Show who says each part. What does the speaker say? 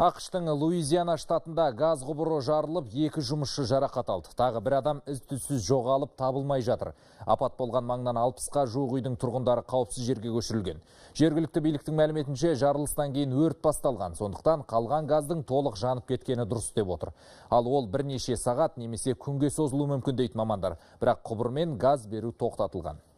Speaker 1: ақштың луизиана штатында газ құбыры жарылып екі жұмысшы жарақат алды тағы бір адам із жоғалып табылмай жатыр апат болған маңнан алпысқа жуық үйдің тұрғындары қауіпсіз жерге көшірілген жергілікті биліктің мәліметінше жарылыстан кейін өрт басталған сондықтан қалған газдың толық жанып кеткені дұрыс деп отыр ал ол бірнеше сағат немесе күнге созылуы мүмкін дейді мамандар бірақ құбыр газ беру тоқтатылған